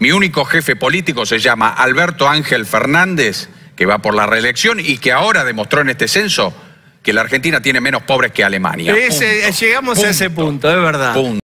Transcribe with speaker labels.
Speaker 1: Mi único jefe político se llama Alberto Ángel Fernández, que va por la reelección y que ahora demostró en este censo que la Argentina tiene menos pobres que Alemania.
Speaker 2: llegamos
Speaker 3: a ese
Speaker 4: punto, es verdad.